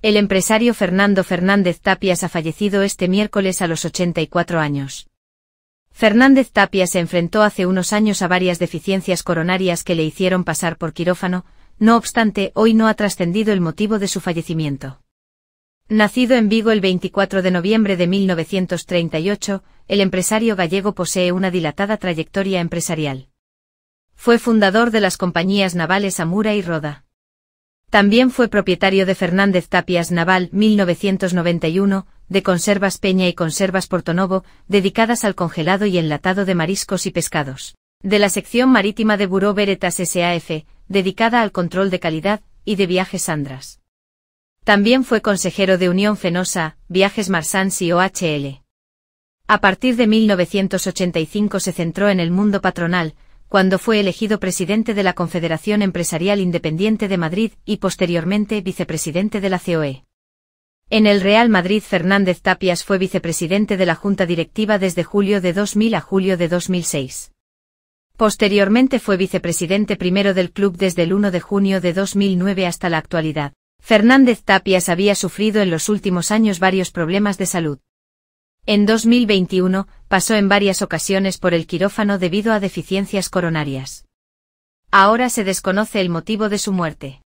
El empresario Fernando Fernández Tapias ha fallecido este miércoles a los 84 años. Fernández Tapias se enfrentó hace unos años a varias deficiencias coronarias que le hicieron pasar por quirófano, no obstante hoy no ha trascendido el motivo de su fallecimiento. Nacido en Vigo el 24 de noviembre de 1938, el empresario gallego posee una dilatada trayectoria empresarial. Fue fundador de las compañías navales Amura y Roda. También fue propietario de Fernández Tapias Naval 1991, de Conservas Peña y Conservas Portonovo, dedicadas al congelado y enlatado de mariscos y pescados. De la sección marítima de Buró Veretas SAF, dedicada al control de calidad, y de Viajes andras. También fue consejero de Unión Fenosa, Viajes Marsans y OHL. A partir de 1985 se centró en el mundo patronal, cuando fue elegido presidente de la Confederación Empresarial Independiente de Madrid y posteriormente vicepresidente de la COE. En el Real Madrid Fernández Tapias fue vicepresidente de la Junta Directiva desde julio de 2000 a julio de 2006. Posteriormente fue vicepresidente primero del club desde el 1 de junio de 2009 hasta la actualidad. Fernández Tapias había sufrido en los últimos años varios problemas de salud. En 2021, pasó en varias ocasiones por el quirófano debido a deficiencias coronarias. Ahora se desconoce el motivo de su muerte.